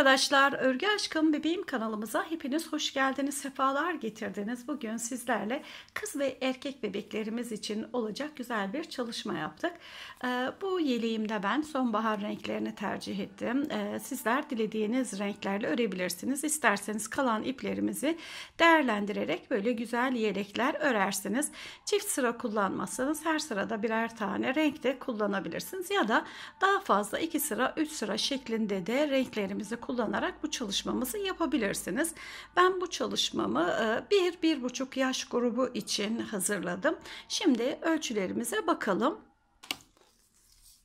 arkadaşlar, Örgü Aşkım Bebeğim kanalımıza hepiniz hoş geldiniz, sefalar getirdiniz. Bugün sizlerle kız ve erkek bebeklerimiz için olacak güzel bir çalışma yaptık. Ee, bu yeleğimde ben sonbahar renklerini tercih ettim. Ee, sizler dilediğiniz renklerle örebilirsiniz. İsterseniz kalan iplerimizi değerlendirerek böyle güzel yelekler örersiniz. Çift sıra kullanmazsanız her sırada birer tane renkte kullanabilirsiniz. Ya da daha fazla iki sıra, üç sıra şeklinde de renklerimizi kullanabilirsiniz kullanarak bu çalışmamızı yapabilirsiniz. Ben bu çalışmamı 1-1,5 e, yaş grubu için hazırladım. Şimdi ölçülerimize bakalım.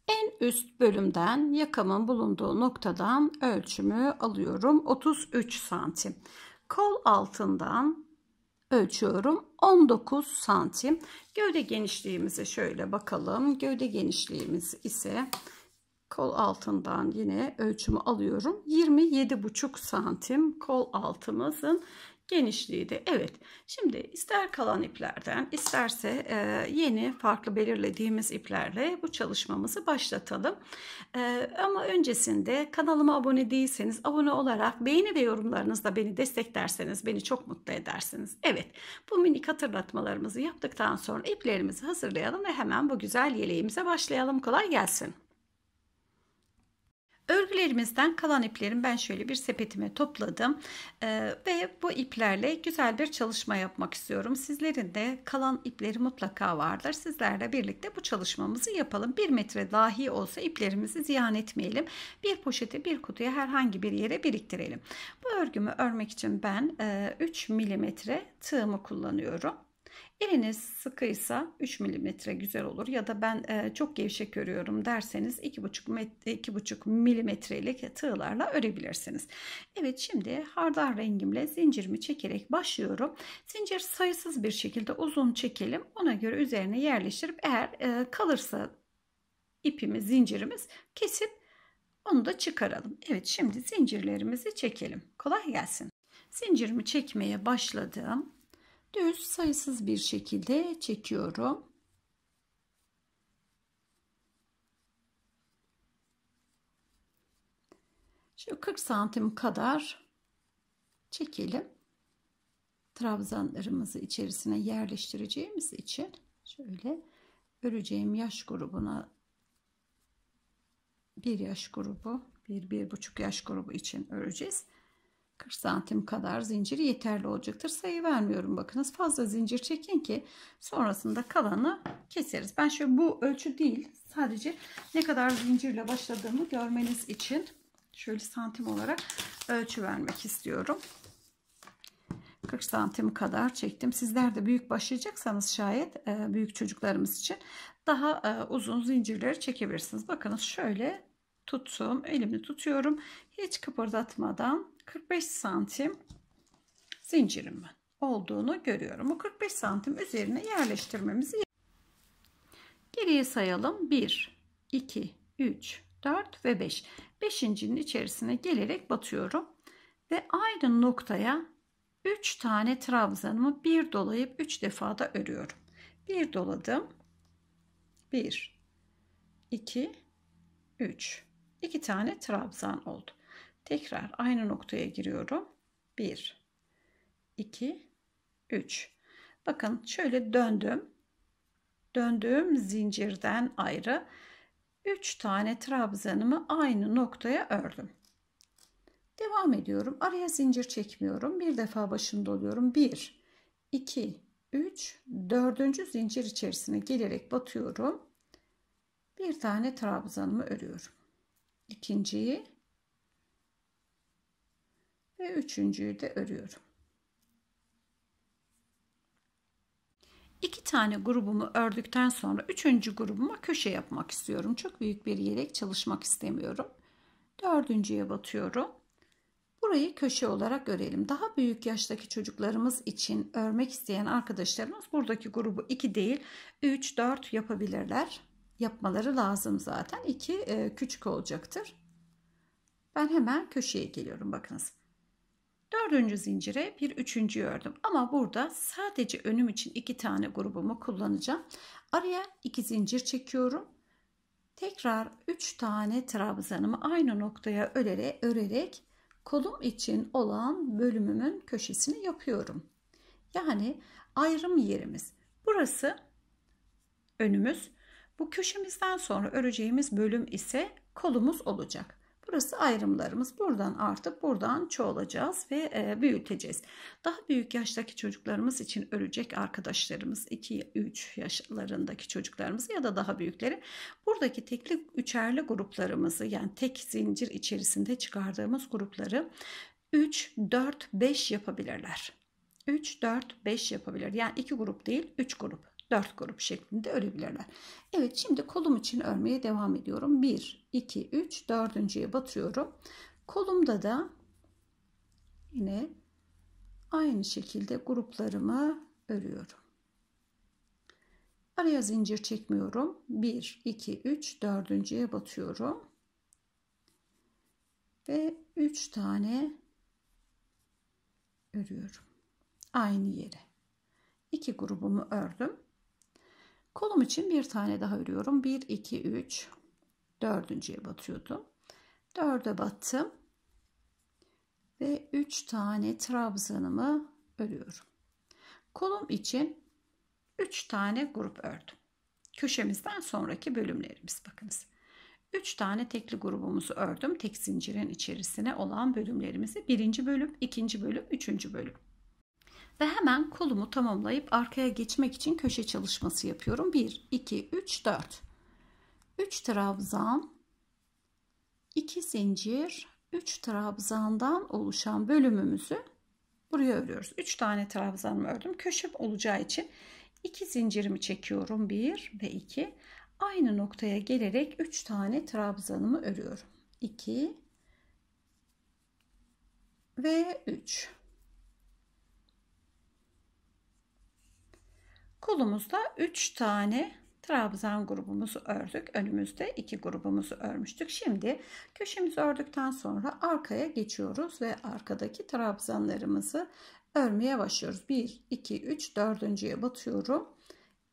En üst bölümden yakamın bulunduğu noktadan ölçümü alıyorum. 33 santim. Kol altından ölçüyorum 19 santim. Gövde genişliğimize şöyle bakalım. Gövde genişliğimiz ise kol altından yine ölçümü alıyorum 27 buçuk santim kol altımızın genişliği de evet şimdi ister kalan iplerden isterse e, yeni farklı belirlediğimiz iplerle bu çalışmamızı başlatalım e, ama öncesinde kanalıma abone değilseniz abone olarak beğeni ve yorumlarınızla beni desteklerseniz beni çok mutlu edersiniz evet bu minik hatırlatmalarımızı yaptıktan sonra iplerimizi hazırlayalım ve hemen bu güzel yeleğimize başlayalım kolay gelsin Örgülerimizden kalan iplerin ben şöyle bir sepetime topladım ee, ve bu iplerle güzel bir çalışma yapmak istiyorum. Sizlerin de kalan ipleri mutlaka vardır. Sizlerle birlikte bu çalışmamızı yapalım. Bir metre dahi olsa iplerimizi ziyan etmeyelim. Bir poşete bir kutuya herhangi bir yere biriktirelim. Bu örgümü örmek için ben e, 3 milimetre tığımı kullanıyorum. Eliniz sıkıysa 3 milimetre güzel olur ya da ben e, çok gevşek örüyorum derseniz 2,5 2,5 milimetrelik tığlarla örebilirsiniz. Evet şimdi hardal rengimle zincirimi çekerek başlıyorum. Zincir sayısız bir şekilde uzun çekelim. Ona göre üzerine yerleştirip eğer e, kalırsa ipimiz zincirimiz kesip onu da çıkaralım. Evet şimdi zincirlerimizi çekelim. Kolay gelsin. Zincirimi çekmeye başladım düz sayısız bir şekilde çekiyorum. Şu 40 santim kadar çekelim. Trabzanlarımızı içerisine yerleştireceğimiz için şöyle öreceğim yaş grubuna bir yaş grubu, bir, bir buçuk yaş grubu için öreceğiz. 40 santim kadar zincir yeterli olacaktır. Sayı vermiyorum bakınız. Fazla zincir çekin ki sonrasında kalanı keseriz. Ben şöyle bu ölçü değil sadece ne kadar zincirle başladığımı görmeniz için şöyle santim olarak ölçü vermek istiyorum. 40 santim kadar çektim. Sizler de büyük başlayacaksanız şayet e, büyük çocuklarımız için daha e, uzun zincirleri çekebilirsiniz. Bakınız şöyle tuttum. Elimi tutuyorum. Hiç kıpırdatmadan 45 santim zincirim zincirimin olduğunu görüyorum. Bu 45 santim üzerine yerleştirmemizi geriye sayalım. 1, 2, 3, 4 ve 5. Beşincinin içerisine gelerek batıyorum. Ve aynı noktaya 3 tane trabzanımı bir dolayıp 3 defada örüyorum. Bir doladım. 1, 2, 3. 2 tane trabzan oldu. Tekrar aynı noktaya giriyorum. 1, 2, 3. Bakın şöyle döndüm. Döndüğüm zincirden ayrı 3 tane trabzanımı aynı noktaya ördüm. Devam ediyorum. Araya zincir çekmiyorum. Bir defa başını doluyorum. 1, 2, 3, 4. zincir içerisine gelerek batıyorum. Bir tane trabzanımı örüyorum. İkinciyi ve üçüncüyü de örüyorum. İki tane grubumu ördükten sonra üçüncü grubuma köşe yapmak istiyorum. Çok büyük bir yelek çalışmak istemiyorum. Dördüncüye batıyorum. Burayı köşe olarak örelim. Daha büyük yaştaki çocuklarımız için örmek isteyen arkadaşlarımız buradaki grubu 2 değil 3 4 yapabilirler. Yapmaları lazım zaten. 2 e, küçük olacaktır. Ben hemen köşeye geliyorum bakınız. Dördüncü zincire bir üçüncü ördüm. Ama burada sadece önüm için iki tane grubumu kullanacağım. Araya iki zincir çekiyorum. Tekrar üç tane trabzanımı aynı noktaya örerek, örerek kolum için olan bölümümün köşesini yapıyorum. Yani ayrım yerimiz. Burası önümüz. Bu köşemizden sonra öreceğimiz bölüm ise kolumuz olacak. Burası ayrımlarımız. Buradan artık buradan çoğalacağız ve e, büyüteceğiz. Daha büyük yaştaki çocuklarımız için ölecek arkadaşlarımız 2-3 yaşlarındaki çocuklarımız ya da daha büyükleri buradaki tekli üçerli gruplarımızı yani tek zincir içerisinde çıkardığımız grupları 3, 4, 5 yapabilirler. 3, 4, 5 yapabilir. Yani iki grup değil 3 grup. Dört grup şeklinde örebilirler. Evet şimdi kolum için örmeye devam ediyorum. 1, 2, 3, dördüncüye batıyorum. Kolumda da yine aynı şekilde gruplarımı örüyorum. Araya zincir çekmiyorum. 1, 2, 3, dördüncüye batıyorum. Ve 3 tane örüyorum. Aynı yere. İki grubumu ördüm. Kolum için bir tane daha örüyorum. 1, 2, 3, dördüncüye batıyordum. Dörde battım. Ve 3 tane trabzanımı örüyorum. Kolum için 3 tane grup ördüm. Köşemizden sonraki bölümlerimiz bakınız. 3 tane tekli grubumuzu ördüm. Tek zincirin içerisine olan bölümlerimizi. Birinci bölüm, ikinci bölüm, üçüncü bölüm. Ve hemen kolumu tamamlayıp arkaya geçmek için köşe çalışması yapıyorum. 1, 2, 3, 4. 3 trabzan, 2 zincir, 3 trabzandan oluşan bölümümüzü buraya örüyoruz. 3 tane trabzanımı ördüm. Köşe olacağı için 2 zincirimi çekiyorum. 1 ve 2. Aynı noktaya gelerek 3 tane trabzanımı örüyorum. 2 ve 3. Kolumuzda 3 tane trabzan grubumuzu ördük. Önümüzde 2 grubumuzu örmüştük. Şimdi köşemizi ördükten sonra arkaya geçiyoruz ve arkadaki trabzanlarımızı örmeye başlıyoruz. 1, 2, 3, 4.ye batıyorum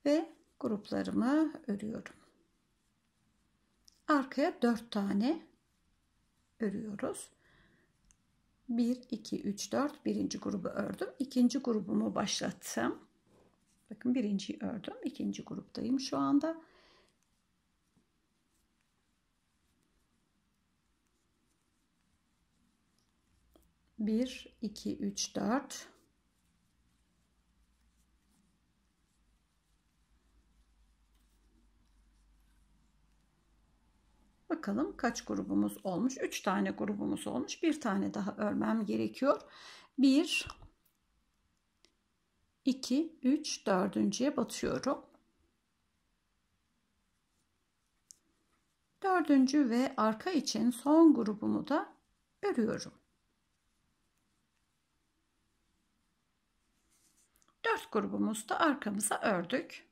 ve gruplarımı örüyorum. Arkaya 4 tane örüyoruz. 1, 2, 3, 4 birinci grubu ördüm. ikinci grubumu başlattım. Bakın birinciyi ördüm. ikinci gruptayım şu anda. Bir, iki, üç, dört. Bakalım kaç grubumuz olmuş? Üç tane grubumuz olmuş. Bir tane daha örmem gerekiyor. Bir, 2, 3, dördüncüye batıyorum. Dördüncü ve arka için son grubumu da örüyorum. Dört grubumuzda arkamıza ördük.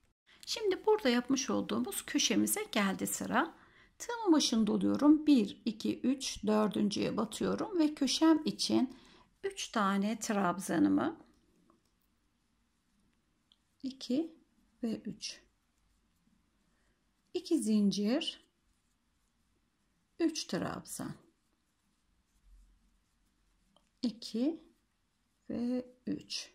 Şimdi burada yapmış olduğumuz köşemize geldi sıra. Tığımın başında doluyorum. 1, 2, 3, dördüncüye batıyorum ve köşem için 3 tane trabzanımı 2 ve 3 2 zincir 3 trabzan 2 ve 3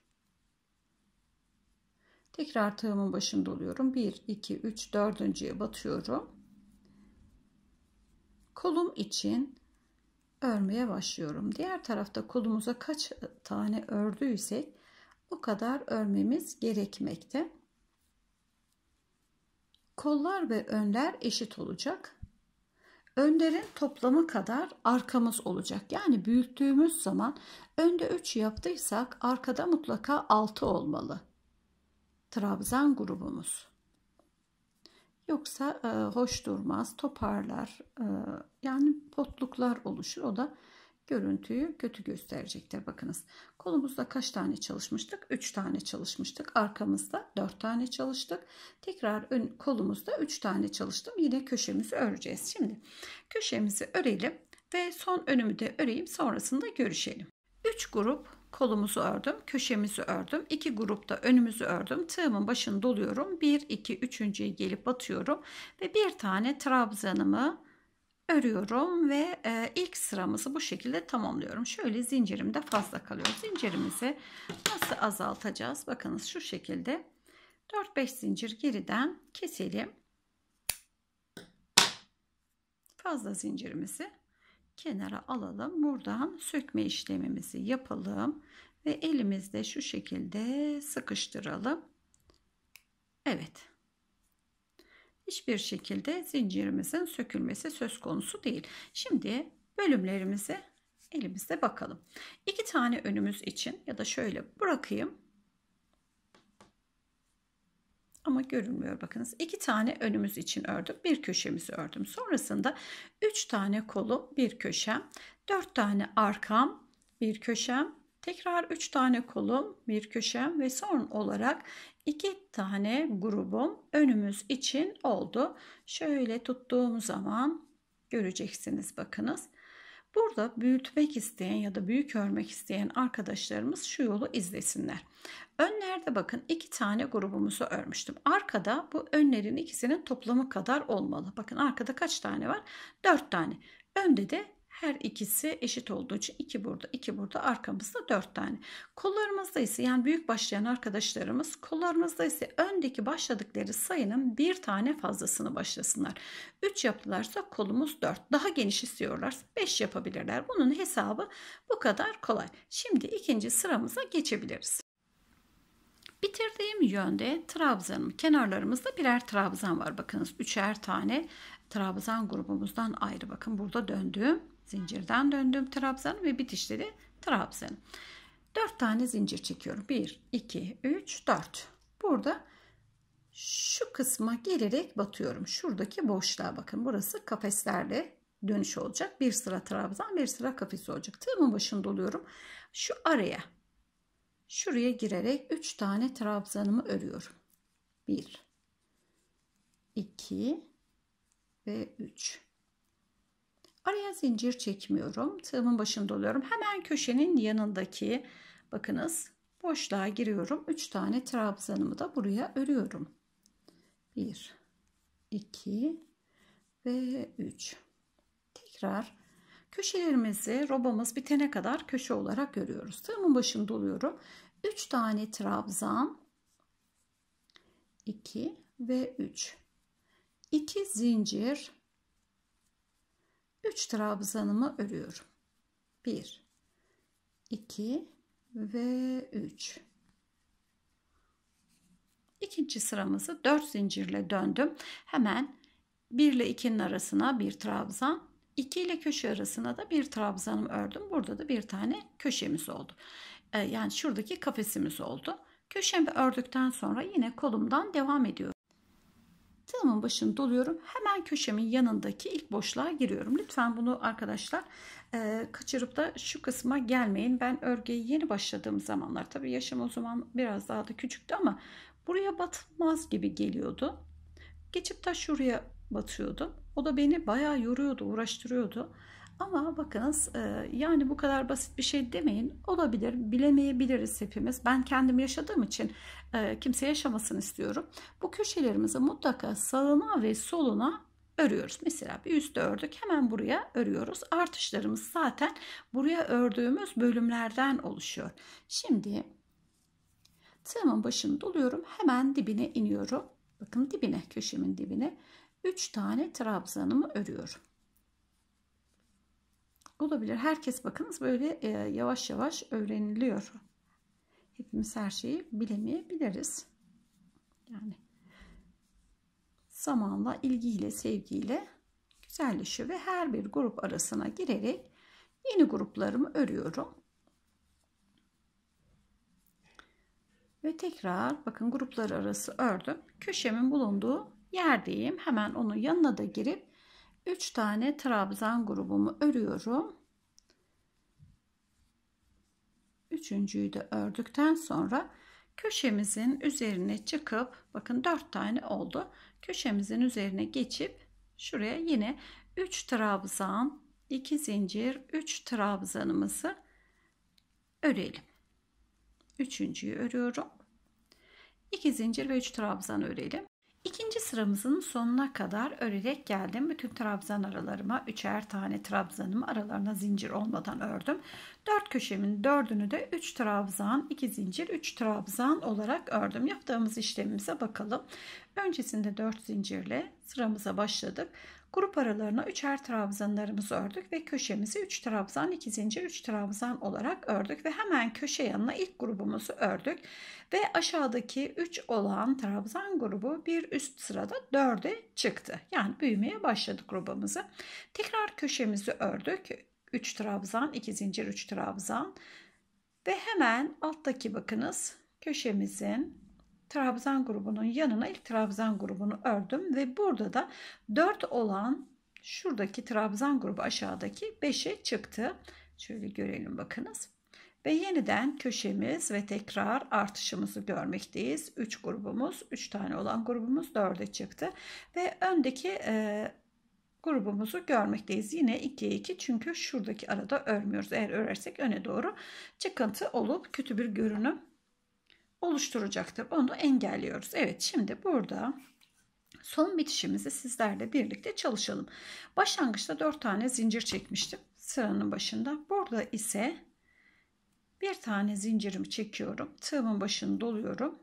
tekrar tığımın başında oluyorum 1 2 3 dördüncüye batıyorum kolum için örmeye başlıyorum diğer tarafta kolumuza kaç tane ördüysek o kadar örmemiz gerekmekte. Kollar ve önler eşit olacak. Önlerin toplamı kadar arkamız olacak. Yani büyüttüğümüz zaman önde 3 yaptıysak arkada mutlaka 6 olmalı. Trabzan grubumuz. Yoksa e, hoş durmaz, toparlar, e, yani potluklar oluşur. O da görüntüyü kötü gösterecektir. Bakınız kolumuzda kaç tane çalışmıştık? 3 tane çalışmıştık. Arkamızda 4 tane çalıştık. Tekrar ön kolumuzda 3 tane çalıştım. Yine köşemizi öreceğiz. Şimdi köşemizi örelim ve son önümü de öreyim. Sonrasında görüşelim. 3 grup kolumuzu ördüm, köşemizi ördüm. 2 grupta önümüzü ördüm. Tığımın başını doluyorum. 1 2 3.'ye gelip batıyorum ve bir tane trabzanımı örüyorum ve e, ilk sıramızı bu şekilde tamamlıyorum. Şöyle zincirimde fazla kalıyor. Zincirimizi nasıl azaltacağız? Bakınız şu şekilde 4-5 zincir geriden keselim. Fazla zincirimizi kenara alalım. Buradan sökme işlemimizi yapalım ve elimizde şu şekilde sıkıştıralım. Evet hiçbir şekilde zincirimizin sökülmesi söz konusu değil. Şimdi bölümlerimizi elimizde bakalım. İki tane önümüz için ya da şöyle bırakayım. Ama görünmüyor bakınız. İki tane önümüz için ördüm. Bir köşemizi ördüm. Sonrasında üç tane kolum bir köşem. Dört tane arkam bir köşem. Tekrar 3 tane kolum, bir köşem ve son olarak 2 tane grubum önümüz için oldu. Şöyle tuttuğum zaman göreceksiniz bakınız. Burada büyütmek isteyen ya da büyük örmek isteyen arkadaşlarımız şu yolu izlesinler. Önlerde bakın iki tane grubumuzu örmüştüm. Arkada bu önlerin ikisinin toplamı kadar olmalı. Bakın arkada kaç tane var? Dört tane. Önde de her ikisi eşit olduğu için 2 burada, 2 burada, arkamızda 4 tane. Kollarımızda ise yani büyük başlayan arkadaşlarımız kollarımızda ise öndeki başladıkları sayının bir tane fazlasını başlasınlar. 3 yaptılarsa kolumuz 4. Daha geniş istiyorlarsa 5 yapabilirler. Bunun hesabı bu kadar kolay. Şimdi ikinci sıramıza geçebiliriz. Bitirdiğim yönde trabzanım kenarlarımızda birer trabzan var. Bakınız üçer tane trabzan grubumuzdan ayrı. Bakın burada döndüğüm Zincirden döndüm trabzan ve bitişte de trabzan. 4 tane zincir çekiyorum. 1, 2, 3, 4. Burada şu kısma gelerek batıyorum. Şuradaki boşluğa bakın. Burası kafeslerle dönüş olacak. Bir sıra trabzan, bir sıra kafes olacak. Tığımın başında oluyorum. Şu araya şuraya girerek 3 tane trabzanımı örüyorum. 1 2 ve 3 Araya zincir çekmiyorum. Tığımın başını doluyorum. Hemen köşenin yanındaki bakınız boşluğa giriyorum. 3 tane trabzanımı da buraya örüyorum. 1 2 ve 3. Tekrar köşelerimizi robamız bitene kadar köşe olarak örüyoruz. Tığımın başını doluyorum. 3 tane trabzan 2 ve 3. 2 zincir 3 trabzanımı örüyorum. 1 2 ve 3 İkinci sıramızı 4 zincirle döndüm. Hemen 1 ile 2'nin arasına bir trabzan, 2 ile köşe arasına da bir trabzanım ördüm. Burada da bir tane köşemiz oldu. Ee, yani şuradaki kafesimiz oldu. Köşemi ördükten sonra yine kolumdan devam ediyorum tığımın başını doluyorum. Hemen köşemin yanındaki ilk boşluğa giriyorum. Lütfen bunu arkadaşlar e, kaçırıp da şu kısma gelmeyin. Ben örgüye yeni başladığım zamanlar tabii yaşım o zaman biraz daha da küçüktü ama buraya batmaz gibi geliyordu. Geçip de şuraya batıyordum. O da beni bayağı yoruyordu, uğraştırıyordu. Ama bakınız e, yani bu kadar basit bir şey demeyin. Olabilir, bilemeyebiliriz hepimiz. Ben kendim yaşadığım için e, kimse yaşamasını istiyorum. Bu köşelerimizi mutlaka sağına ve soluna örüyoruz. Mesela bir üstte ördük hemen buraya örüyoruz. Artışlarımız zaten buraya ördüğümüz bölümlerden oluşuyor. Şimdi tığımın başını doluyorum. Hemen dibine iniyorum. Bakın dibine köşemin dibine 3 tane trabzanımı örüyorum olabilir. Herkes bakınız böyle e, yavaş yavaş öğreniliyor. Hepimiz her şeyi bilemeyebiliriz. Yani zamanla ilgiyle, sevgiyle güzelleşiyor ve her bir grup arasına girerek yeni gruplarımı örüyorum. Ve tekrar bakın gruplar arası ördüm. Köşemin bulunduğu yerdeyim. Hemen onun yanına da girip 3 tane trabzan grubumu örüyorum. Üçüncüyü de ördükten sonra köşemizin üzerine çıkıp bakın 4 tane oldu. Köşemizin üzerine geçip şuraya yine 3 trabzan, 2 zincir, 3 trabzanımızı örelim. Üçüncüyü örüyorum. 2 zincir ve 3 trabzan örelim. İkinci sıramızın sonuna kadar örerek geldim. Bütün trabzan aralarıma üçer tane trabzanımı aralarına zincir olmadan ördüm. Dört köşemin dördünü de üç trabzan, iki zincir, üç trabzan olarak ördüm. Yaptığımız işlemimize bakalım. Öncesinde dört zincirle sıramıza başladık. Grup aralarına üçer trabzanlarımızı ördük ve köşemizi 3 trabzan, 2 zincir, 3 trabzan olarak ördük ve hemen köşe yanına ilk grubumuzu ördük ve aşağıdaki 3 olan trabzan grubu bir üst sırada 4'e çıktı. Yani büyümeye başladık grubumuzu. Tekrar köşemizi ördük. 3 trabzan, 2 zincir, 3 trabzan ve hemen alttaki bakınız köşemizin trabzan grubunun yanına ilk trabzan grubunu ördüm ve burada da 4 olan şuradaki trabzan grubu aşağıdaki 5'e çıktı. Şöyle görelim bakınız. Ve yeniden köşemiz ve tekrar artışımızı görmekteyiz. 3 grubumuz, 3 tane olan grubumuz 4'e çıktı. Ve öndeki e, grubumuzu görmekteyiz. Yine 2'ye 2 çünkü şuradaki arada örmüyoruz. Eğer örersek öne doğru çıkıntı olup kötü bir görünüm oluşturacaktır. Onu engelliyoruz. Evet şimdi burada son bitişimizi sizlerle birlikte çalışalım. Başlangıçta 4 tane zincir çekmiştim sıranın başında. Burada ise bir tane zincirimi çekiyorum. Tığımın başını doluyorum.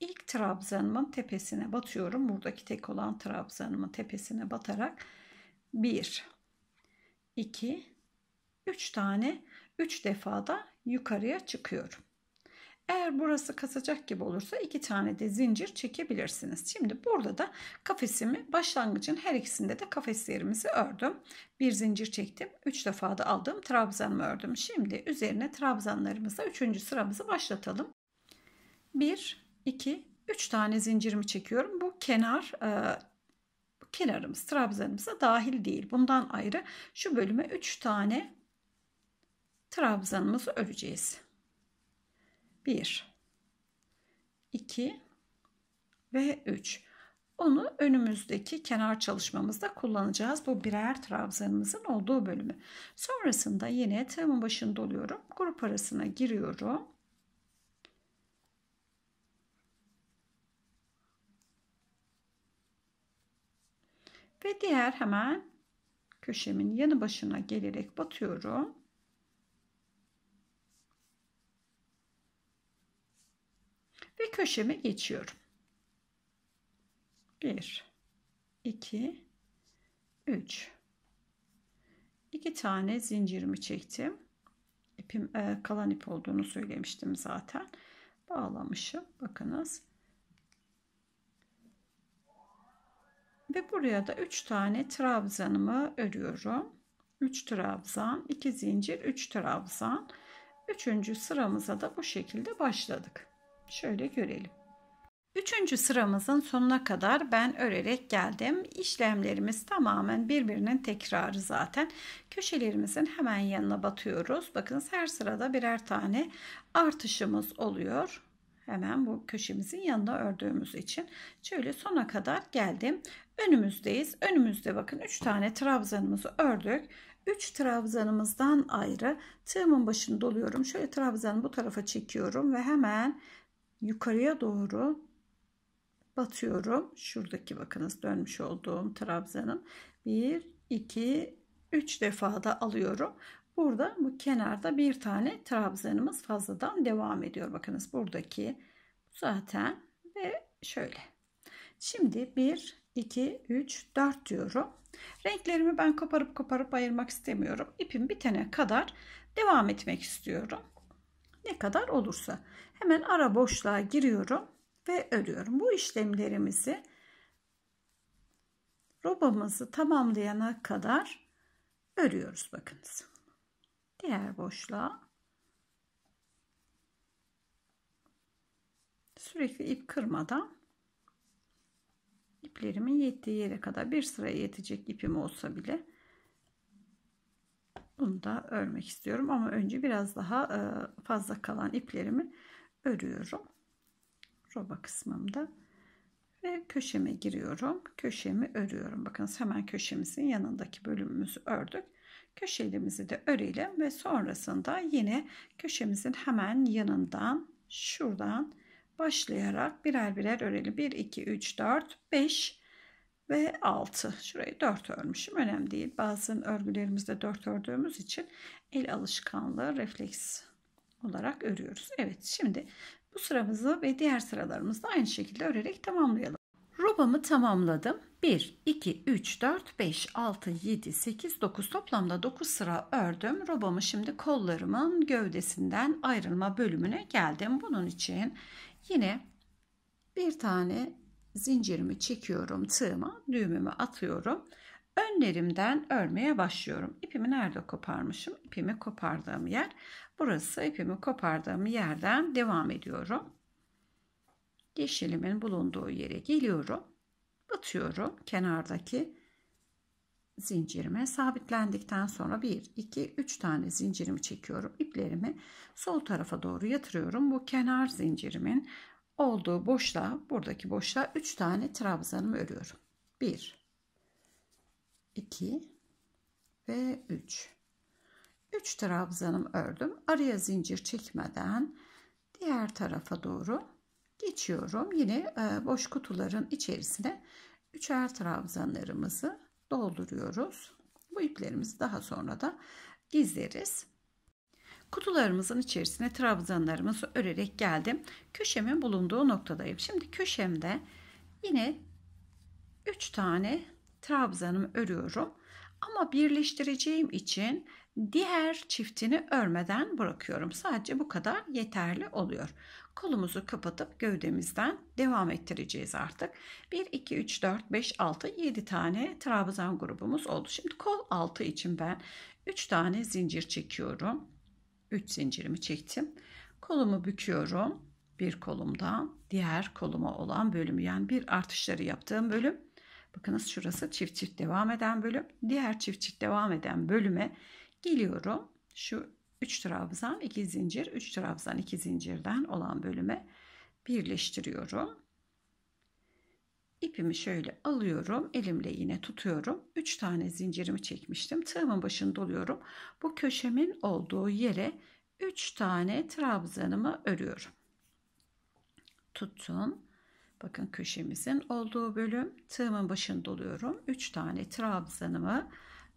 İlk trabzanımın tepesine batıyorum. Buradaki tek olan trabzanımın tepesine batarak 1 2 3 tane 3 defada yukarıya çıkıyorum. Eğer burası kasacak gibi olursa iki tane de zincir çekebilirsiniz. Şimdi burada da kafesimi başlangıcın her ikisinde de kafeslerimizi ördüm. Bir zincir çektim. Üç defa da aldığım trabzanımı ördüm. Şimdi üzerine trabzanlarımızla üçüncü sıramızı başlatalım. Bir, iki, üç tane zincirimi çekiyorum. Bu kenar e, kenarımız trabzanımıza dahil değil. Bundan ayrı şu bölüme üç tane trabzanımızı öreceğiz. 1, 2 ve 3. Onu önümüzdeki kenar çalışmamızda kullanacağız. Bu birer trabzanımızın olduğu bölümü. Sonrasında yine tığımın başını doluyorum. Grup arasına giriyorum. Ve diğer hemen köşemin yanı başına gelerek batıyorum. köşeme geçiyorum. 1 2 3 2 tane zincirimi çektim. İpim e, kalan ip olduğunu söylemiştim zaten. Bağlamışım. Bakınız. Ve buraya da 3 tane trabzanımı örüyorum. 3 trabzan, 2 zincir, 3 trabzan. Üçüncü sıramıza da bu şekilde başladık. Şöyle görelim. Üçüncü sıramızın sonuna kadar ben örerek geldim. İşlemlerimiz tamamen birbirinin tekrarı zaten. Köşelerimizin hemen yanına batıyoruz. Bakınız her sırada birer tane artışımız oluyor. Hemen bu köşemizin yanına ördüğümüz için şöyle sona kadar geldim. Önümüzdeyiz. Önümüzde bakın 3 tane trabzanımızı ördük. 3 trabzanımızdan ayrı tığımın başını doluyorum. Şöyle trabzanı bu tarafa çekiyorum ve hemen yukarıya doğru batıyorum. Şuradaki bakınız dönmüş olduğum trabzanım. 1, 2, 3 defa da alıyorum. Burada bu kenarda bir tane trabzanımız fazladan devam ediyor. Bakınız buradaki zaten ve şöyle. Şimdi 1, 2, 3, 4 diyorum. Renklerimi ben koparıp koparıp ayırmak istemiyorum. İpim bitene kadar devam etmek istiyorum. Ne kadar olursa. Hemen ara boşluğa giriyorum ve örüyorum. Bu işlemlerimizi robamızı tamamlayana kadar örüyoruz bakınız. Diğer boşluğa sürekli ip kırmadan iplerimin yettiği yere kadar bir sıra yetecek ipim olsa bile bunu da örmek istiyorum ama önce biraz daha e, fazla kalan iplerimi örüyorum. Roba kısmımda ve köşeme giriyorum. Köşemi örüyorum. Bakınız hemen köşemizin yanındaki bölümümüzü ördük. Köşelimizi de örelim ve sonrasında yine köşemizin hemen yanından şuradan başlayarak birer birer örelim. 1, 2, 3, 4, 5 ve 6. Şurayı 4 örmüşüm. Önemli değil. Bazı örgülerimizde 4 ördüğümüz için el alışkanlığı refleks olarak örüyoruz. Evet şimdi bu sıramızı ve diğer sıralarımızı da aynı şekilde örerek tamamlayalım. Robamı tamamladım. 1, 2, 3, 4, 5, 6, 7, 8, 9 toplamda 9 sıra ördüm. Robamı şimdi kollarımın gövdesinden ayrılma bölümüne geldim. Bunun için yine bir tane zincirimi çekiyorum tığıma düğümümü atıyorum önlerimden örmeye başlıyorum. İpimi nerede koparmışım? İpimi kopardığım yer. Burası ipimi kopardığım yerden devam ediyorum. Yeşilimin bulunduğu yere geliyorum. Batıyorum kenardaki zincirime sabitlendikten sonra 1 2 3 tane zincirimi çekiyorum. İplerimi sol tarafa doğru yatırıyorum. Bu kenar zincirimin olduğu boşluğa, buradaki boşluğa 3 tane trabzanımı örüyorum. 1 2 ve 3 3 trabzanım ördüm araya zincir çekmeden diğer tarafa doğru geçiyorum yine e, boş kutuların içerisine üçer trabzanlarımızı dolduruyoruz bu iplerimizi daha sonra da gizleriz kutularımızın içerisine trabzanlarımızı örerek geldim köşemin bulunduğu noktadayım şimdi köşemde yine 3 tane trabzanımı örüyorum. Ama birleştireceğim için diğer çiftini örmeden bırakıyorum. Sadece bu kadar yeterli oluyor. Kolumuzu kapatıp gövdemizden devam ettireceğiz artık. 1, 2, 3, 4, 5, 6, 7 tane trabzan grubumuz oldu. Şimdi kol altı için ben 3 tane zincir çekiyorum. 3 zincirimi çektim. Kolumu büküyorum. Bir kolumdan diğer koluma olan bölümü yani bir artışları yaptığım bölüm Bakınız şurası çift çift devam eden bölüm. Diğer çift çift devam eden bölüme geliyorum. Şu 3 trabzan 2 zincir 3 trabzan 2 zincirden olan bölüme birleştiriyorum. İpimi şöyle alıyorum. Elimle yine tutuyorum. 3 tane zincirimi çekmiştim. Tığımın başını doluyorum. Bu köşemin olduğu yere 3 tane trabzanımı örüyorum. Tuttum. Bakın köşemizin olduğu bölüm. Tığımın başını doluyorum. 3 tane trabzanımı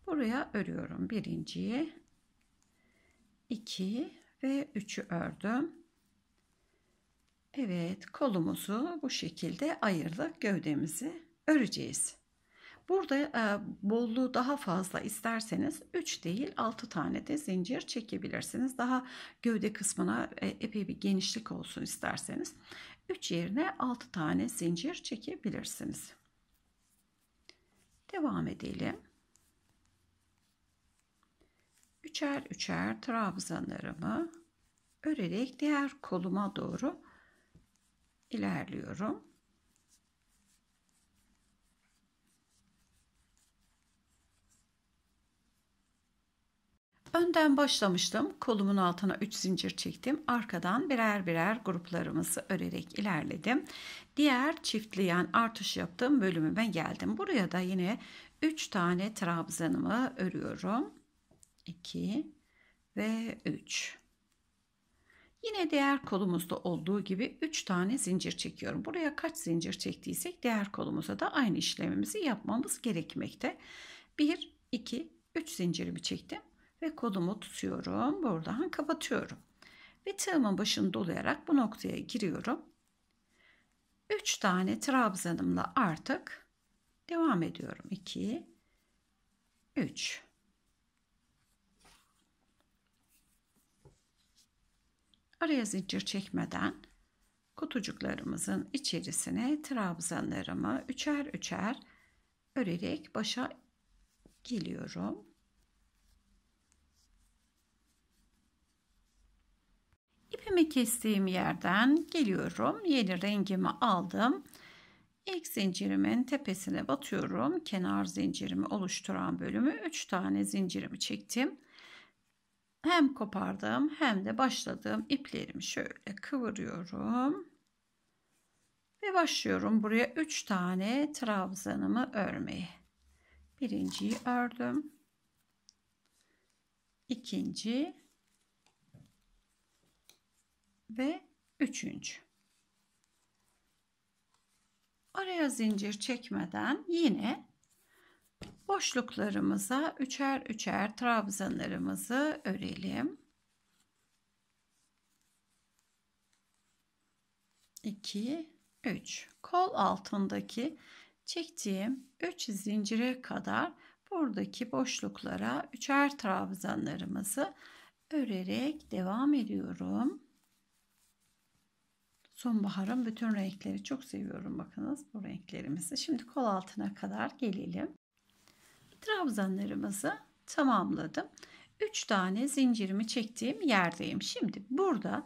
buraya örüyorum. Birinciyi, 2 ve 3'ü ördüm. Evet kolumuzu bu şekilde ayırdık. gövdemizi öreceğiz. Burada e, bolluğu daha fazla isterseniz 3 değil 6 tane de zincir çekebilirsiniz. Daha gövde kısmına e, epey bir genişlik olsun isterseniz. 3 yerine 6 tane zincir çekebilirsiniz. Devam edelim. Üçer üçer trabzanlarımı örerek diğer koluma doğru ilerliyorum. Önden başlamıştım. Kolumun altına 3 zincir çektim. Arkadan birer birer gruplarımızı örerek ilerledim. Diğer çiftleyen artış yaptığım bölümüme geldim. Buraya da yine 3 tane trabzanımı örüyorum. 2 ve 3. Yine diğer kolumuzda olduğu gibi 3 tane zincir çekiyorum. Buraya kaç zincir çektiysek diğer kolumuza da aynı işlemimizi yapmamız gerekmekte. 1, 2, 3 zincirimi çektim ve kolumu tutuyorum. Buradan kapatıyorum. Ve tığımın başını dolayarak bu noktaya giriyorum. 3 tane trabzanımla artık devam ediyorum. 2 3 Araya zincir çekmeden kutucuklarımızın içerisine trabzanlarımı üçer üçer örerek başa geliyorum. ipimi kestiğim yerden geliyorum. Yeni rengimi aldım. İlk zincirimin tepesine batıyorum. Kenar zincirimi oluşturan bölümü 3 tane zincirimi çektim. Hem kopardım hem de başladığım iplerimi şöyle kıvırıyorum. Ve başlıyorum buraya 3 tane trabzanımı örmeye. Birinciyi ördüm. İkinci ve üçüncü. Araya zincir çekmeden yine boşluklarımıza üçer üçer trabzanlarımızı örelim. 2 3 kol altındaki çektiğim 3 zincire kadar buradaki boşluklara üçer trabzanlarımızı örerek devam ediyorum sonbaharın bütün renkleri çok seviyorum bakınız bu renklerimizi. Şimdi kol altına kadar gelelim. Trabzanlarımızı tamamladım. 3 tane zincirimi çektiğim yerdeyim. Şimdi burada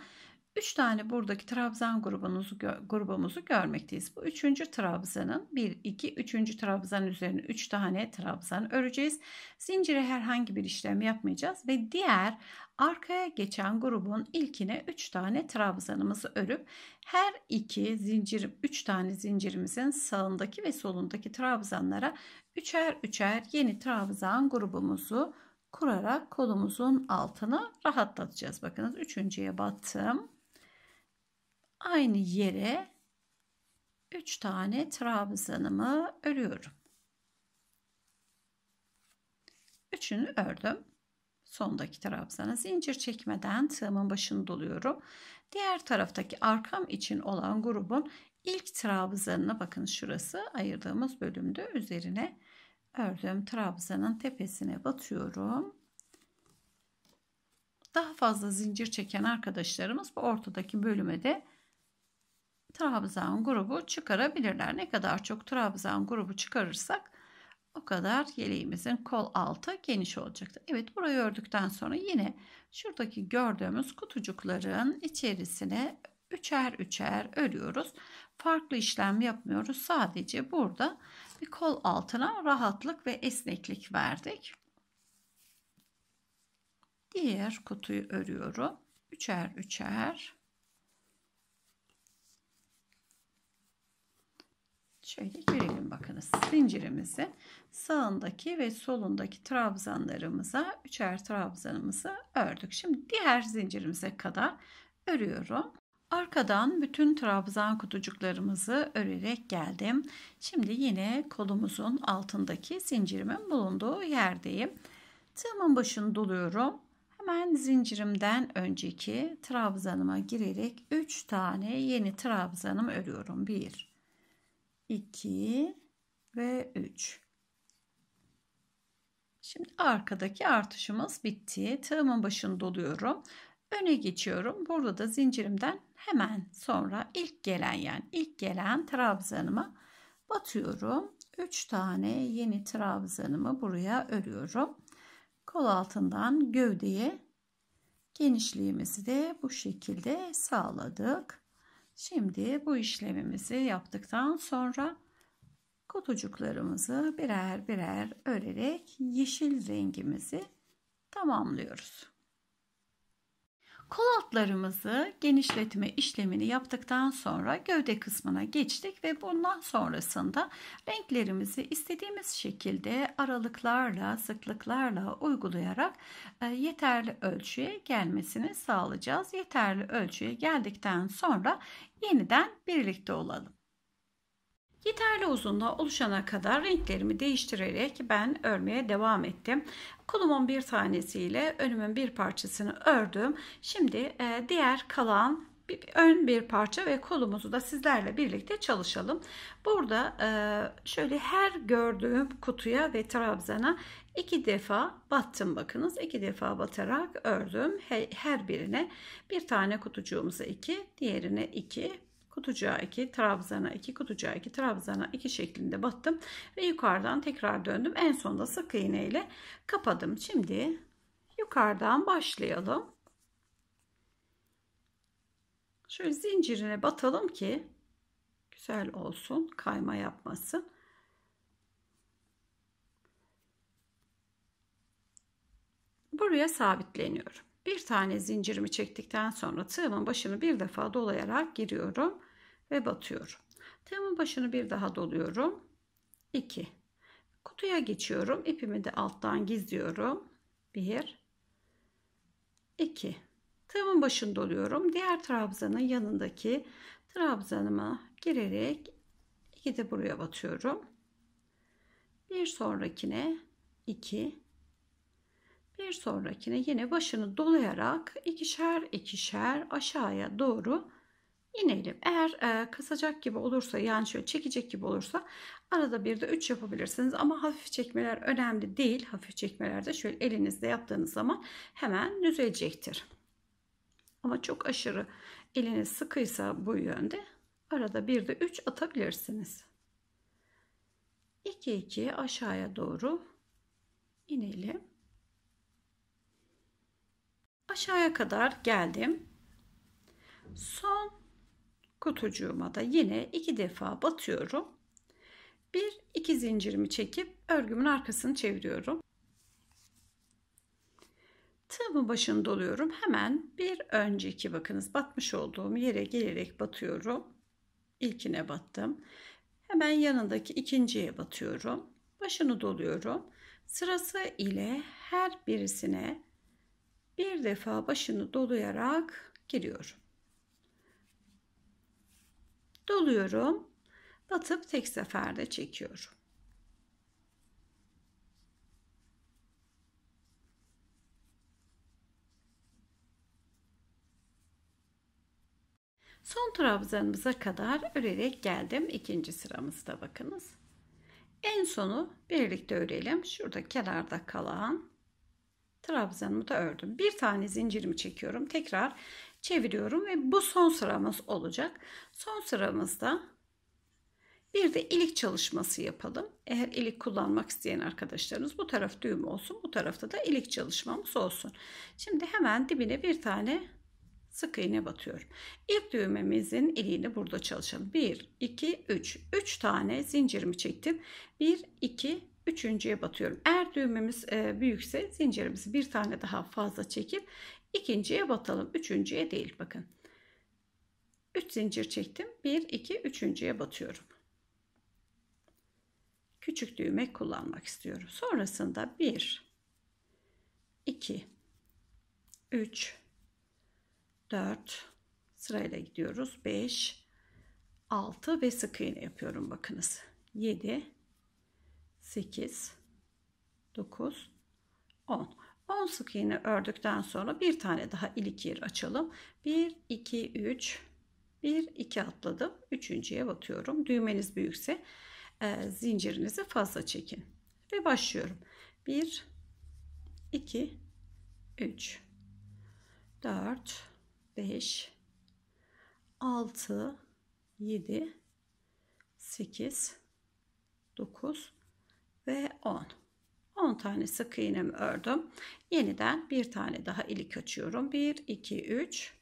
3 tane buradaki trabzan grubumuzu, grubumuzu görmekteyiz. Bu 3. trabzanın 1, 2, 3. trabzan üzerine 3 tane trabzan öreceğiz. Zincire herhangi bir işlem yapmayacağız ve diğer arkaya geçen grubun ilkine 3 tane trabzanımızı örüp her iki zincirim 3 tane zincirimizin sağındaki ve solundaki trabzanlara üçer üçer yeni trabzan grubumuzu kurarak kolumuzun altını rahatlatacağız. Bakınız üçüncüye battım aynı yere 3 tane trabzanımı örüyorum. Üçünü ördüm. Sondaki trabzana zincir çekmeden tığımın başını doluyorum. Diğer taraftaki arkam için olan grubun ilk trabzanına bakın şurası ayırdığımız bölümde üzerine ördüğüm trabzanın tepesine batıyorum. Daha fazla zincir çeken arkadaşlarımız bu ortadaki bölüme de trabzan grubu çıkarabilirler. Ne kadar çok trabzan grubu çıkarırsak o kadar yeleğimizin kol altı geniş olacaktır. Evet burayı ördükten sonra yine şuradaki gördüğümüz kutucukların içerisine üçer üçer örüyoruz. Farklı işlem yapmıyoruz. Sadece burada bir kol altına rahatlık ve esneklik verdik. Diğer kutuyu örüyorum. Üçer üçer. Şöyle görelim bakınız zincirimizi sağındaki ve solundaki trabzanlarımıza üçer trabzanımızı ördük. Şimdi diğer zincirimize kadar örüyorum. Arkadan bütün trabzan kutucuklarımızı örerek geldim. Şimdi yine kolumuzun altındaki zincirimin bulunduğu yerdeyim. Tığımın başını doluyorum. Hemen zincirimden önceki trabzanıma girerek 3 tane yeni trabzanımı örüyorum. 1 2 ve 3. Şimdi arkadaki artışımız bitti. Tığımın başını doluyorum. Öne geçiyorum. Burada da zincirimden hemen sonra ilk gelen yani ilk gelen trabzanıma batıyorum. 3 tane yeni trabzanımı buraya örüyorum. Kol altından gövdeye genişliğimizi de bu şekilde sağladık. Şimdi bu işlemimizi yaptıktan sonra kutucuklarımızı birer birer örerek yeşil rengimizi tamamlıyoruz. Kol altlarımızı genişletme işlemini yaptıktan sonra gövde kısmına geçtik ve bundan sonrasında renklerimizi istediğimiz şekilde aralıklarla, sıklıklarla uygulayarak e, yeterli ölçüye gelmesini sağlayacağız. Yeterli ölçüye geldikten sonra yeniden birlikte olalım. Yeterli uzunluğa oluşana kadar renklerimi değiştirerek ben örmeye devam ettim. Kolumun bir tanesiyle önümün bir parçasını ördüm. Şimdi e, diğer kalan ön bir parça ve kolumuzu da sizlerle birlikte çalışalım. Burada e, şöyle her gördüğüm kutuya ve trabzana iki defa battım bakınız. iki defa batarak ördüm. her birine bir tane kutucuğumuza iki, diğerine iki kutucuğa 2, trabzana 2, kutucuğa 2, trabzana 2 şeklinde battım. Ve yukarıdan tekrar döndüm. En sonunda sık iğne ile kapadım. Şimdi yukarıdan başlayalım. Şöyle zincirine batalım ki güzel olsun. Kayma yapmasın. Buraya sabitleniyorum. Bir tane zincirimi çektikten sonra tığımın başını bir defa dolayarak giriyorum ve batıyorum. Tığımın başını bir daha doluyorum. 2. Kutuya geçiyorum. İpimi de alttan gizliyorum. 1 2. Tığımın başını doluyorum. Diğer trabzanın yanındaki trabzanıma girerek 2 de buraya batıyorum. Bir sonrakine 2 bir sonrakine yine başını dolayarak ikişer ikişer aşağıya doğru inelim. Eğer e, kasacak gibi olursa yani şöyle çekecek gibi olursa arada bir de 3 yapabilirsiniz ama hafif çekmeler önemli değil. Hafif çekmelerde şöyle elinizle yaptığınız zaman hemen düzelecektir. Ama çok aşırı eliniz sıkıysa bu yönde arada bir de 3 atabilirsiniz. 2 2 aşağıya doğru inelim. Aşağıya kadar geldim. Son kutucuğuma da yine iki defa batıyorum. Bir iki zincirimi çekip örgümün arkasını çeviriyorum. Tığımın başını doluyorum. Hemen bir önceki bakınız batmış olduğum yere gelerek batıyorum. İlkine battım. Hemen yanındaki ikinciye batıyorum. Başını doluyorum. Sırası ile her birisine bir defa başını dolayarak giriyorum. Doluyorum. Batıp tek seferde çekiyorum. Son trabzanımıza kadar örerek geldim. ikinci sıramızda bakınız. En sonu birlikte örelim. Şurada kenarda kalan trabzanımı da ördüm. Bir tane zincirimi çekiyorum. Tekrar çeviriyorum ve bu son sıramız olacak. Son sıramızda bir de ilik çalışması yapalım. Eğer ilik kullanmak isteyen arkadaşlarınız bu taraf düğüm olsun. Bu tarafta da ilik çalışmamız olsun. Şimdi hemen dibine bir tane sık iğne batıyorum. İlk düğmemizin iliğini burada çalışalım. 1, 2, 3. 3 tane zincirimi çektim. 1, 2, üçüncüye batıyorum. Eğer düğmemiz e, büyükse zincirimizi bir tane daha fazla çekip ikinciye batalım. Üçüncüye değil bakın. 3 zincir çektim. 1, 2, üçüncüye batıyorum. Küçük düğme kullanmak istiyorum. Sonrasında 1, 2, 3, 4 sırayla gidiyoruz. 5, 6 ve sık iğne yapıyorum bakınız. 7, 8 9 10 10 sık iğne ördükten sonra bir tane daha ilik yeri açalım 1 2 3 1 2 atladım üçüncüye batıyorum düğmeniz büyükse e, zincirinizi fazla çekin ve başlıyorum 1 2 3 4 5 6 7 8 9 ve 10. 10 tane sık iğnemi ördüm. Yeniden bir tane daha ilik açıyorum. 1, 2, 3.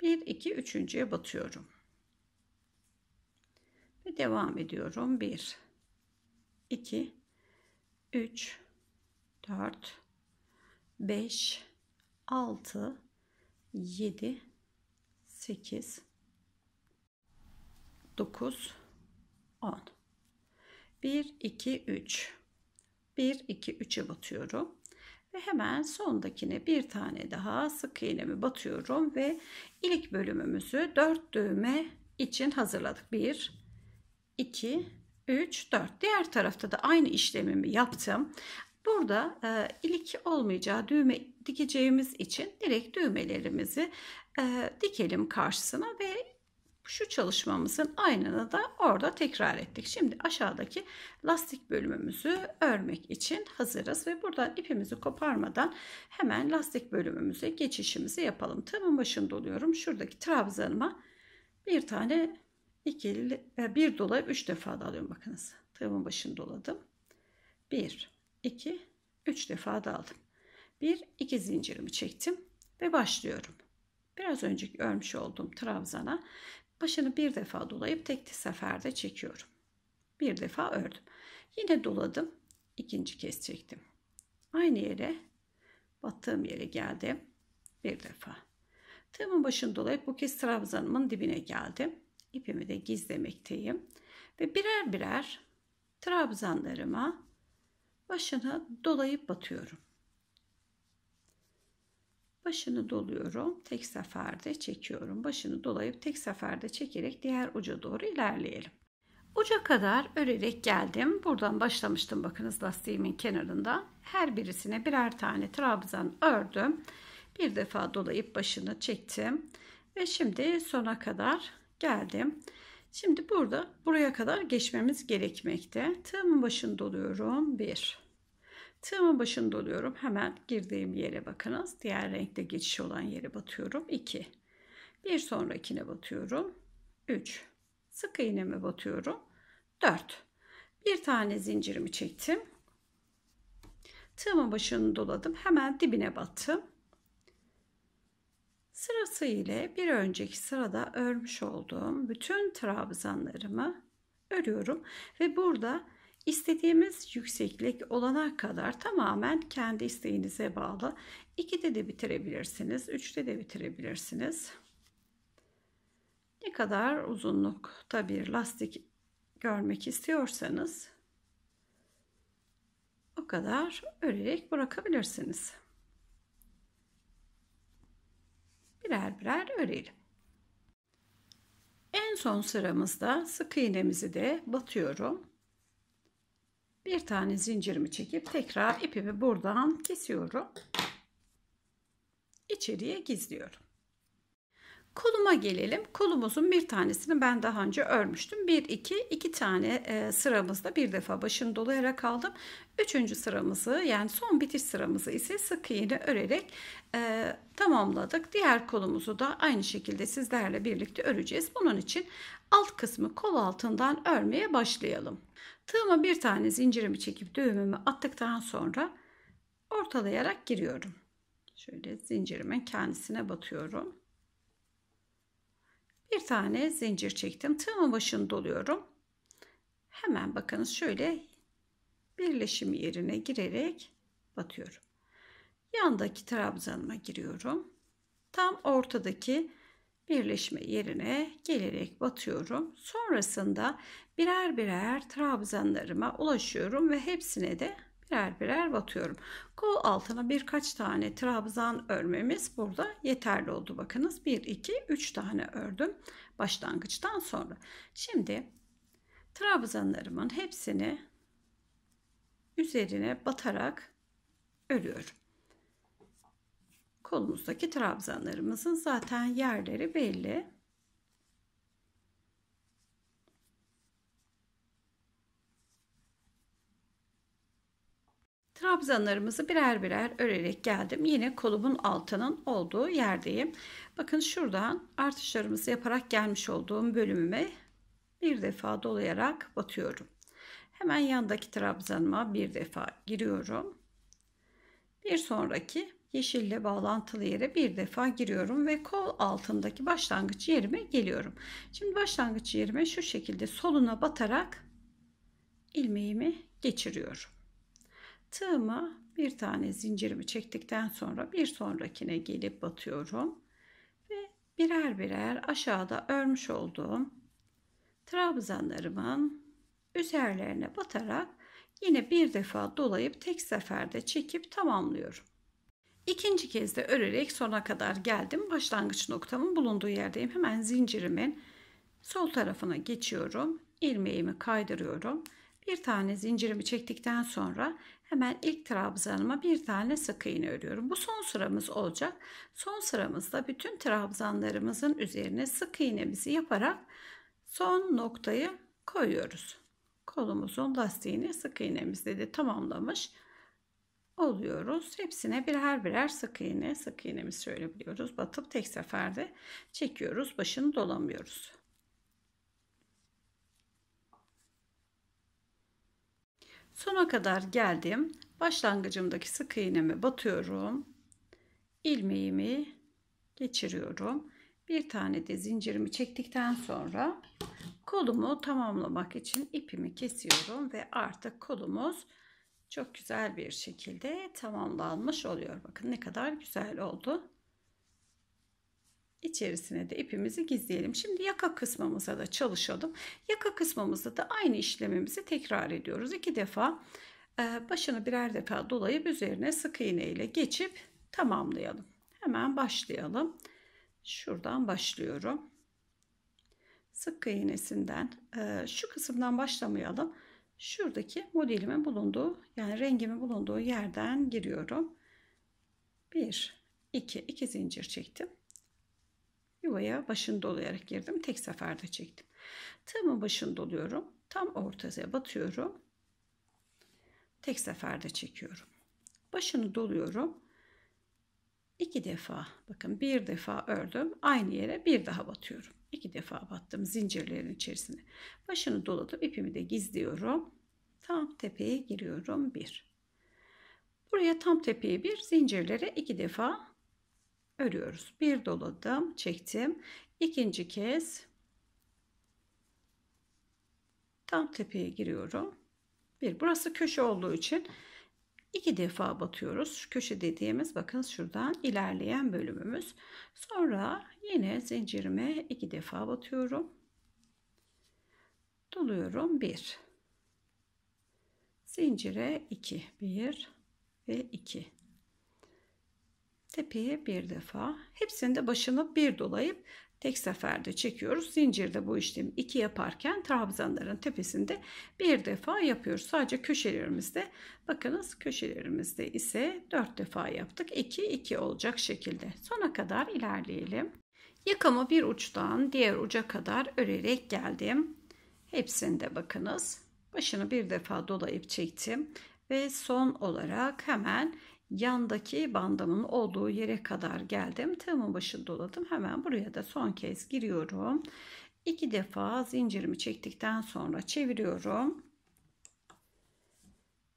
1, 2, 3.ye batıyorum. Ve devam ediyorum. 1, 2, 3, 4, 5, 6, 7, 8, 9, 10. 1, 2, 3. 1, 2, 3'e batıyorum. Ve hemen sondakine bir tane daha sık iğnemi batıyorum ve ilik bölümümüzü 4 düğme için hazırladık. 1, 2, 3, 4. Diğer tarafta da aynı işlemimi yaptım. Burada e, ilik olmayacağı düğme dikeceğimiz için direkt düğmelerimizi e, dikelim karşısına ve şu çalışmamızın aynını da orada tekrar ettik. Şimdi aşağıdaki lastik bölümümüzü örmek için hazırız ve buradan ipimizi koparmadan hemen lastik bölümümüze geçişimizi yapalım. Tığımın başında oluyorum. Şuradaki trabzanıma bir tane iki, e, bir dolayıp üç defa da alıyorum. Bakınız tığımın başında doladım. Bir, iki, üç defa da aldım. Bir, iki zincirimi çektim ve başlıyorum. Biraz önceki örmüş olduğum trabzana başını bir defa dolayıp tek seferde çekiyorum. Bir defa ördüm. Yine doladım. ikinci kez çektim. Aynı yere battığım yere geldim. Bir defa. Tığımın başını dolayıp bu kez trabzanımın dibine geldim. İpimi de gizlemekteyim. Ve birer birer trabzanlarıma başını dolayıp batıyorum. Başını doluyorum. Tek seferde çekiyorum. Başını dolayıp tek seferde çekerek diğer uca doğru ilerleyelim. Uca kadar örerek geldim. Buradan başlamıştım bakınız lastiğimin kenarında. Her birisine birer tane trabzan ördüm. Bir defa dolayıp başını çektim. Ve şimdi sona kadar geldim. Şimdi burada buraya kadar geçmemiz gerekmekte. Tığımın başını doluyorum. 1 Tığımın başını doluyorum. Hemen girdiğim yere bakınız. Diğer renkte geçiş olan yere batıyorum. 2. Bir sonrakine batıyorum. 3. Sık iğnemi batıyorum. 4. Bir tane zincirimi çektim. Tığımın başını doladım. Hemen dibine battım. Sırası ile bir önceki sırada örmüş olduğum bütün trabzanlarımı örüyorum ve burada İstediğimiz yükseklik olana kadar tamamen kendi isteğinize bağlı. 2'de de bitirebilirsiniz, 3'te de bitirebilirsiniz. Ne kadar uzunlukta bir lastik görmek istiyorsanız o kadar örerek bırakabilirsiniz. Birer birer örelim. En son sıramızda sık iğnemizi de batıyorum bir tane zincirimi çekip tekrar ipimi buradan kesiyorum. İçeriye gizliyorum. Koluma gelelim. Kolumuzun bir tanesini ben daha önce örmüştüm. Bir iki iki tane e, sıramızda bir defa başını dolayarak aldım. Üçüncü sıramızı yani son bitiş sıramızı ise sık iğne örerek e, tamamladık. Diğer kolumuzu da aynı şekilde sizlerle birlikte öreceğiz. Bunun için alt kısmı kol altından örmeye başlayalım. Tığıma bir tane zincirimi çekip düğümümü attıktan sonra ortalayarak giriyorum. Şöyle zincirimin kendisine batıyorum. Bir tane zincir çektim. Tığımın başını doluyorum. Hemen bakınız şöyle birleşim yerine girerek batıyorum. Yandaki trabzanıma giriyorum. Tam ortadaki birleşme yerine gelerek batıyorum. Sonrasında birer birer trabzanlarıma ulaşıyorum ve hepsine de birer birer batıyorum. Kol altına birkaç tane trabzan örmemiz burada yeterli oldu. Bakınız 1, 2, 3 tane ördüm başlangıçtan sonra. Şimdi trabzanlarımın hepsini üzerine batarak örüyorum. Kolumuzdaki trabzanlarımızın zaten yerleri belli. trabzanlarımızı birer birer örerek geldim. Yine kolumun altının olduğu yerdeyim. Bakın şuradan artışlarımızı yaparak gelmiş olduğum bölümüme bir defa dolayarak batıyorum. Hemen yandaki trabzanıma bir defa giriyorum. Bir sonraki yeşille bağlantılı yere bir defa giriyorum ve kol altındaki başlangıç yerime geliyorum. Şimdi başlangıç yerime şu şekilde soluna batarak ilmeğimi geçiriyorum. Tığıma bir tane zincirimi çektikten sonra bir sonrakine gelip batıyorum. Ve birer birer aşağıda örmüş olduğum trabzanlarımın üzerlerine batarak yine bir defa dolayıp tek seferde çekip tamamlıyorum. İkinci kez de örerek sona kadar geldim. Başlangıç noktamın bulunduğu yerdeyim. Hemen zincirimin sol tarafına geçiyorum. İlmeğimi kaydırıyorum. Bir tane zincirimi çektikten sonra Hemen ilk trabzanıma bir tane sık iğne örüyorum. Bu son sıramız olacak. Son sıramızda bütün trabzanlarımızın üzerine sık iğnemizi yaparak son noktayı koyuyoruz. Kolumuzun lastiğini sık iğnemizle de tamamlamış oluyoruz. Hepsine birer birer sık iğne, sık iğnemiz şöyle Batıp tek seferde çekiyoruz. Başını dolamıyoruz. Sona kadar geldim. Başlangıcımdaki sık iğnemi batıyorum. ilmeğimi geçiriyorum. Bir tane de zincirimi çektikten sonra kolumu tamamlamak için ipimi kesiyorum ve artık kolumuz çok güzel bir şekilde tamamlanmış oluyor. Bakın ne kadar güzel oldu içerisine de ipimizi gizleyelim. Şimdi yaka kısmımıza da çalışalım. Yaka kısmımızda da aynı işlemimizi tekrar ediyoruz. İki defa e, başını birer defa dolayıp üzerine sık iğne ile geçip tamamlayalım. Hemen başlayalım. Şuradan başlıyorum. Sık iğnesinden e, şu kısımdan başlamayalım. Şuradaki modelimin bulunduğu yani rengimin bulunduğu yerden giriyorum. 1 2 2 zincir çektim. Yuvaya başını dolayarak girdim. Tek seferde çektim. Tığımın başını doluyorum. Tam ortaya batıyorum. Tek seferde çekiyorum. Başını doluyorum. İki defa bakın bir defa ördüm. Aynı yere bir daha batıyorum. İki defa battım zincirlerin içerisine. Başını doladım. ipimi de gizliyorum. Tam tepeye giriyorum. Bir. Buraya tam tepeye bir zincirlere iki defa örüyoruz. Bir doladım, çektim. İkinci kez tam tepeye giriyorum. Bir burası köşe olduğu için iki defa batıyoruz. Şu köşe dediğimiz bakın şuradan ilerleyen bölümümüz. Sonra yine zincirime iki defa batıyorum. Doluyorum bir Zincire iki bir ve iki tepeye bir defa hepsinde başını bir dolayıp tek seferde çekiyoruz. Zincirde bu işlemi iki yaparken trabzanların tepesinde bir defa yapıyoruz. Sadece köşelerimizde bakınız köşelerimizde ise dört defa yaptık. iki iki olacak şekilde sona kadar ilerleyelim. Yakamı bir uçtan diğer uca kadar örerek geldim. Hepsinde bakınız başını bir defa dolayıp çektim ve son olarak hemen yandaki bandımın olduğu yere kadar geldim. Tığımın başını doladım. Hemen buraya da son kez giriyorum. İki defa zincirimi çektikten sonra çeviriyorum.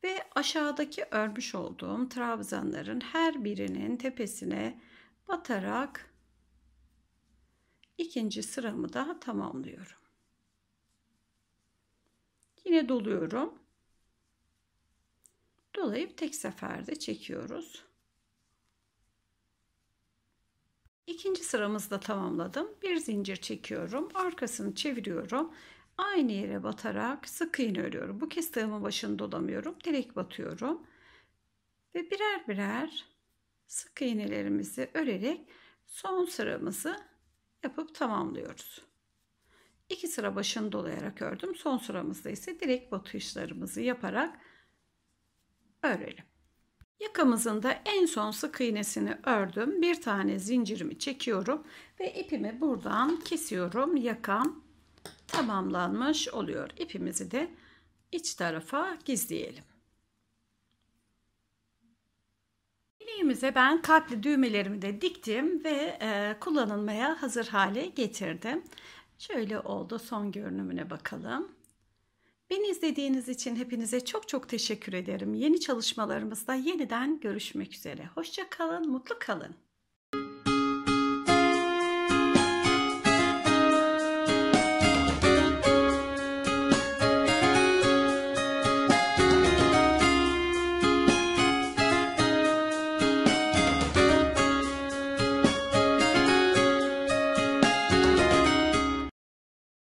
Ve aşağıdaki örmüş olduğum trabzanların her birinin tepesine batarak ikinci sıramı da tamamlıyorum. Yine doluyorum. Dolayıp tek seferde çekiyoruz. İkinci sıramızda tamamladım. Bir zincir çekiyorum. Arkasını çeviriyorum. Aynı yere batarak sık iğne örüyorum. Bu kez tığımın başını dolamıyorum. Direkt batıyorum. Ve birer birer sık iğnelerimizi örerek son sıramızı yapıp tamamlıyoruz. İki sıra başını dolayarak ördüm. Son sıramızda ise direkt batışlarımızı yaparak örelim. Yakamızın da en son sık iğnesini ördüm. Bir tane zincirimi çekiyorum ve ipimi buradan kesiyorum. Yakam tamamlanmış oluyor. İpimizi de iç tarafa gizleyelim. İliğimize ben kalpli düğmelerimi de diktim ve e, kullanılmaya hazır hale getirdim. Şöyle oldu son görünümüne bakalım. Beni izlediğiniz için hepinize çok çok teşekkür ederim. Yeni çalışmalarımızda yeniden görüşmek üzere. Hoşça kalın, mutlu kalın.